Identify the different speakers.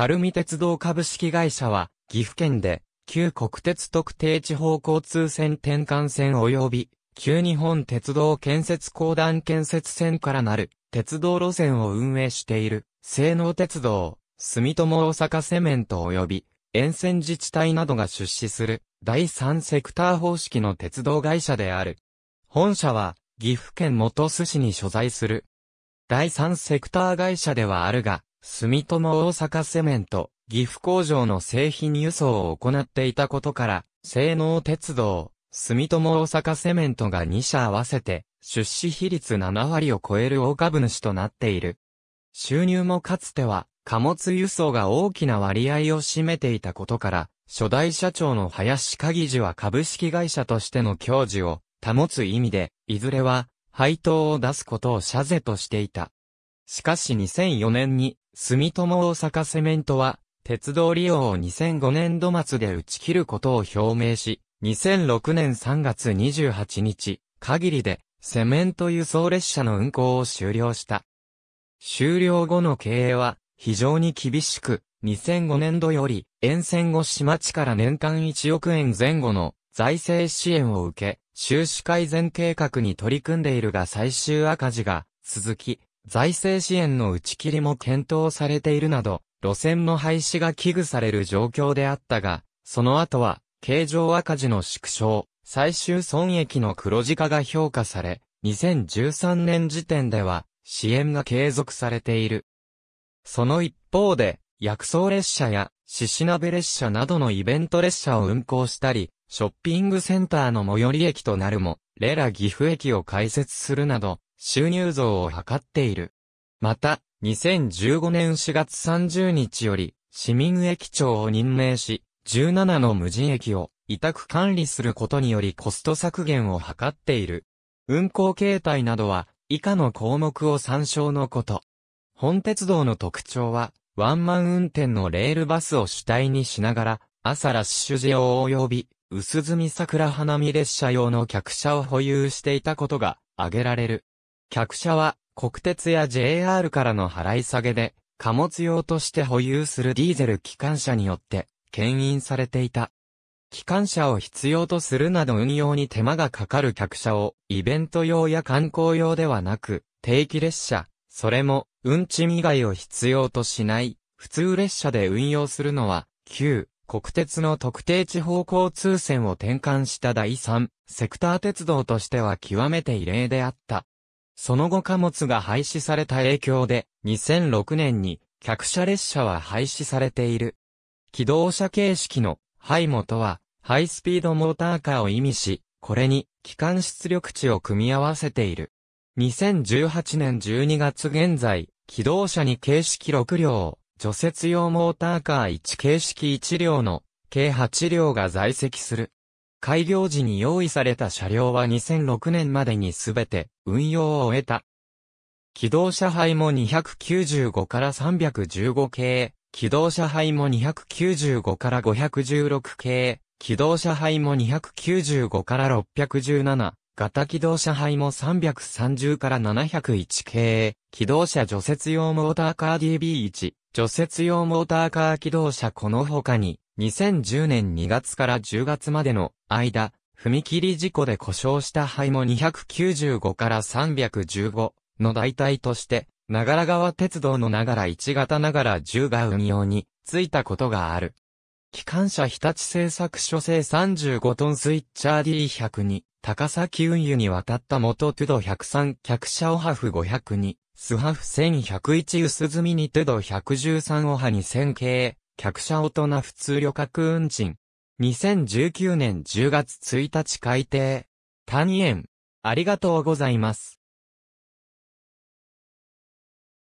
Speaker 1: 垂水鉄道株式会社は、岐阜県で、旧国鉄特定地方交通線転換線及び、旧日本鉄道建設公団建設線からなる、鉄道路線を運営している、西能鉄道、住友大阪セメント及び、沿線自治体などが出資する、第三セクター方式の鉄道会社である。本社は、岐阜県本巣市に所在する。第三セクター会社ではあるが、住友大阪セメント、岐阜工場の製品輸送を行っていたことから、性能鉄道、住友大阪セメントが2社合わせて、出資比率7割を超える大株主となっている。収入もかつては、貨物輸送が大きな割合を占めていたことから、初代社長の林鍵寺は株式会社としての教授を保つ意味で、いずれは配当を出すことを社是としていた。しかし2004年に住友大阪セメントは、鉄道利用を2005年度末で打ち切ることを表明し、2006年3月28日、限りで、セメント輸送列車の運行を終了した。終了後の経営は、非常に厳しく、2005年度より、沿線後市町から年間1億円前後の財政支援を受け、収支改善計画に取り組んでいるが最終赤字が続き、財政支援の打ち切りも検討されているなど、路線の廃止が危惧される状況であったが、その後は、経常赤字の縮小、最終損益の黒字化が評価され、2013年時点では、支援が継続されている。その一方で、薬草列車や、獅子鍋列車などのイベント列車を運行したり、ショッピングセンターの最寄り駅となるも、レラ岐阜駅を開設するなど、収入増を図っている。また、2015年4月30日より、市民駅長を任命し、17の無人駅を委託管理することによりコスト削減を図っている。運行形態などは、以下の項目を参照のこと。本鉄道の特徴は、ワンマン運転のレールバスを主体にしながら、朝ラッシュ時を及び、薄積桜花見列車用の客車を保有していたことが挙げられる。客車は国鉄や JR からの払い下げで、貨物用として保有するディーゼル機関車によって、牽引されていた。機関車を必要とするなど運用に手間がかかる客車を、イベント用や観光用ではなく、定期列車、それも、運賃以外を必要としない、普通列車で運用するのは、旧、国鉄の特定地方交通線を転換した第3、セクター鉄道としては極めて異例であった。その後貨物が廃止された影響で、2006年に客車列車は廃止されている。機動車形式のハイモとは、ハイスピードモーターカーを意味し、これに機関出力値を組み合わせている。2018年12月現在、機動車に形式6両、除雪用モーターカー1形式1両の計8両が在籍する。開業時に用意された車両は2006年までにすべて運用を終えた。機動車配も295から315系、機動車配も295から516系、機動車配も295から617、型機動車配も330から701系、機動車除雪用モーターカー DB1、除雪用モーターカー機動車この他に、2010年2月から10月までの間、踏切事故で故障した灰も295から315の代替として、長良川鉄道の長良1型長良10が運用についたことがある。機関車日立製作所製35トンスイッチャー D102、高崎運輸に渡った元トゥド103客車オハフ502、スハフ1101薄積みにトゥド113オハ2000系、客車大人普通旅客運賃。2019年10月1日改定。単位円。ありがとうございます。